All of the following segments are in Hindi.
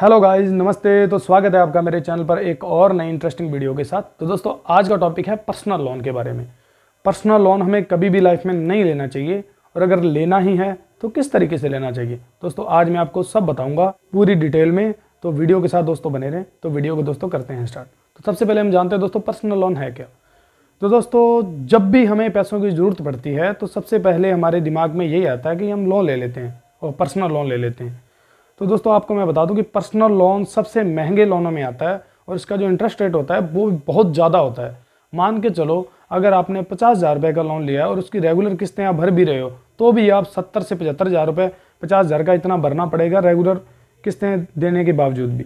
हेलो गाइस नमस्ते तो स्वागत है आपका मेरे चैनल पर एक और नई इंटरेस्टिंग वीडियो के साथ तो दोस्तों आज का टॉपिक है पर्सनल लोन के बारे में पर्सनल लोन हमें कभी भी लाइफ में नहीं लेना चाहिए और अगर लेना ही है तो किस तरीके से लेना चाहिए दोस्तों आज मैं आपको सब बताऊंगा पूरी डिटेल में तो वीडियो के साथ दोस्तों बने रहें तो वीडियो को दोस्तों करते हैं स्टार्ट तो सबसे पहले हम जानते हैं दोस्तों पर्सनल लोन है क्या तो दोस्तों जब भी हमें पैसों की ज़रूरत पड़ती है तो सबसे पहले हमारे दिमाग में यही आता है कि हम लोन ले लेते हैं और पर्सनल लोन ले लेते हैं तो दोस्तों आपको मैं बता दूं कि पर्सनल लोन सबसे महंगे लोनों में आता है और इसका जो इंटरेस्ट रेट होता है वो बहुत ज़्यादा होता है मान के चलो अगर आपने पचास हज़ार रुपये का लोन लिया है और उसकी रेगुलर किस्तें आप भर भी रहे हो तो भी आप सत्तर से पचहत्तर हज़ार रुपये पचास हज़ार का इतना भरना पड़ेगा रेगुलर किस्तें देने के बावजूद भी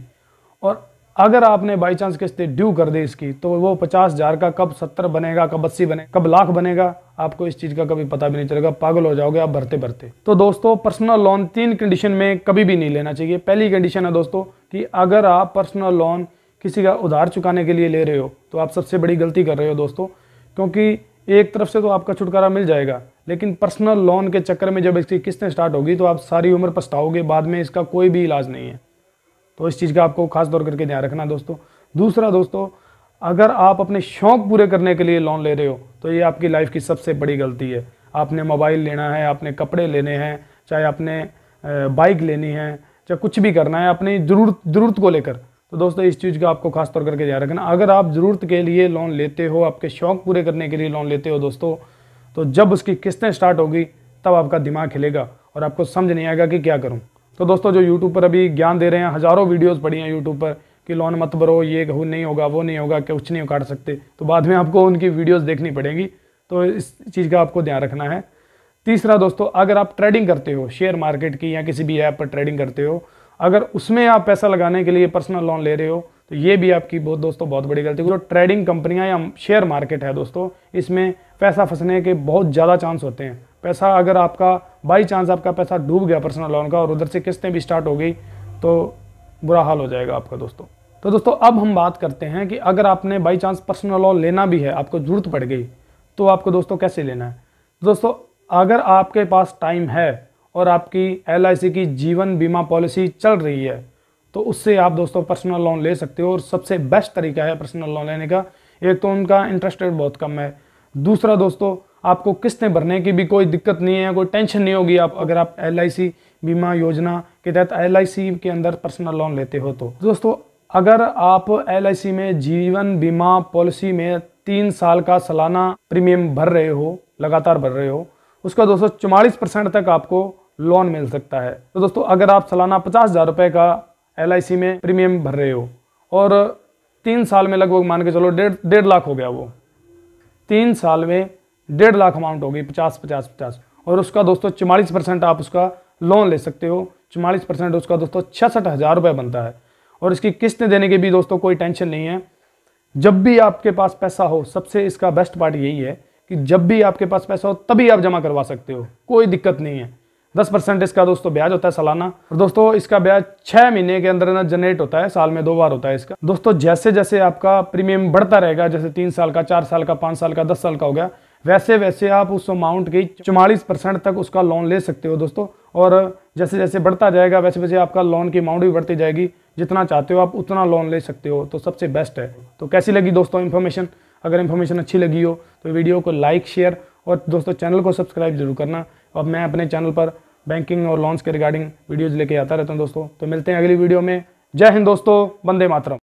और अगर आपने बाई चांस किस्तें ड्यू कर दी इसकी तो वो पचास हज़ार का कब सत्तर बनेगा कब अस्सी बने कब लाख बनेगा आपको इस चीज़ का कभी पता भी नहीं चलेगा पागल हो जाओगे आप भरते भरते तो दोस्तों पर्सनल लोन तीन कंडीशन में कभी भी नहीं लेना चाहिए पहली कंडीशन है दोस्तों कि अगर आप पर्सनल लोन किसी का उधार चुकाने के लिए ले रहे हो तो आप सबसे बड़ी गलती कर रहे हो दोस्तों क्योंकि एक तरफ से तो आपका छुटकारा मिल जाएगा लेकिन पर्सनल लोन के चक्कर में जब इसकी किस्तें स्टार्ट होगी तो आप सारी उम्र पछताओगे बाद में इसका कोई भी इलाज नहीं है तो इस चीज़ का आपको खास तौर करके ध्यान रखना दोस्तों दूसरा दोस्तों अगर आप अपने शौक पूरे करने के लिए लोन ले रहे हो तो ये आपकी लाइफ की सबसे बड़ी गलती है आपने मोबाइल लेना है आपने कपड़े लेने हैं चाहे आपने बाइक लेनी है चाहे कुछ भी करना है अपनी जरूरत जरूरत को लेकर तो दोस्तों इस चीज़ का आपको खास तौर करके ध्यान रखना अगर आप ज़रूरत के लिए लोन लेते हो आपके शौक पूरे करने के लिए लोन लेते हो दोस्तों तो जब उसकी किस्तें स्टार्ट होगी तब आपका दिमाग खिलेगा और आपको समझ नहीं आएगा कि क्या करूँ तो दोस्तों जो यूट्यूब पर अभी ज्ञान दे रहे हैं हज़ारों वीडियोज़ पड़ी हैं यूट्यूब पर कि लोन मत भरो ये कहूँ नहीं होगा वो नहीं होगा कुछ नहीं काट सकते तो बाद में आपको उनकी वीडियोज़ देखनी पड़ेगी तो इस चीज़ का आपको ध्यान रखना है तीसरा दोस्तों अगर आप ट्रेडिंग करते हो शेयर मार्केट की या किसी भी ऐप पर ट्रेडिंग करते हो अगर उसमें आप पैसा लगाने के लिए पर्सनल लोन ले रहे हो तो ये भी आपकी बहुत दोस्तों बहुत बड़ी गलती है जो ट्रेडिंग कंपनियां या शेयर मार्केट है दोस्तों इसमें पैसा फंसने के बहुत ज़्यादा चांस होते हैं पैसा अगर आपका बाई चांस आपका पैसा डूब गया पर्सनल लोन का और उधर से किस्तें भी स्टार्ट हो गई तो बुरा हाल हो जाएगा आपका दोस्तों तो दोस्तों अब हम बात करते हैं कि अगर आपने बाई चांस पर्सनल लोन लेना भी है आपको ज़रूरत पड़ गई तो आपको दोस्तों कैसे लेना है तो दोस्तों अगर आपके पास टाइम है और आपकी एल की जीवन बीमा पॉलिसी चल रही है तो उससे आप दोस्तों पर्सनल लोन ले सकते हो और सबसे बेस्ट तरीका है पर्सनल लोन लेने का एक तो उनका इंटरेस्ट रेट बहुत कम है दूसरा दोस्तों आपको किस्तें भरने की भी कोई दिक्कत नहीं है कोई टेंशन नहीं होगी आप अगर आप एल बीमा योजना के तहत एल के अंदर पर्सनल लोन लेते हो तो दोस्तों अगर आप एल में जीवन बीमा पॉलिसी में तीन साल का सालाना प्रीमियम भर रहे हो लगातार भर रहे हो उसका दोस्तों चौवालीस परसेंट तक आपको लोन मिल सकता है तो दोस्तों अगर आप सालाना पचास हज़ार रुपये का एल में प्रीमियम भर रहे हो और तीन साल में लगभग मान के चलो डेढ़ डेढ़ लाख हो गया वो तीन साल में डेढ़ लाख अमाउंट होगी पचास पचास पचास और उसका दोस्तों चौवालीस परसेंट आप उसका लोन ले सकते हो चुमालीस परसेंट उसका दोस्तों छियासठ हज़ार रुपये बनता है और इसकी किस्त देने की भी दोस्तों कोई टेंशन नहीं है जब भी आपके पास पैसा हो सबसे इसका बेस्ट पार्ट यही है कि जब भी आपके पास पैसा हो तभी आप जमा करवा सकते हो कोई दिक्कत नहीं है दस परसेंट इसका दोस्तों ब्याज होता है सालाना और दोस्तों इसका ब्याज छः महीने के अंदर ना जनरेट होता है साल में दो बार होता है इसका दोस्तों जैसे जैसे आपका प्रीमियम बढ़ता रहेगा जैसे तीन साल का चार साल का पाँच साल का दस साल का हो गया वैसे वैसे आप उस अमाउंट की चौवालीस परसेंट तक उसका लोन ले सकते हो दोस्तों और जैसे जैसे बढ़ता जाएगा वैसे वैसे आपका लोन की अमाउंट भी बढ़ती जाएगी जितना चाहते हो आप उतना लोन ले सकते हो तो सबसे बेस्ट है तो कैसी लगी दोस्तों इन्फॉर्मेशन अगर इन्फॉर्मेशन अच्छी लगी हो तो वीडियो को लाइक शेयर और दोस्तों चैनल को सब्सक्राइब जरूर करना और मैं अपने चैनल पर बैंकिंग और लोन्स के रिगार्डिंग वीडियोज़ लेके आता रहता हूँ दोस्तों तो मिलते हैं अगली वीडियो में जय हिंद दोस्तों बंदे मातरम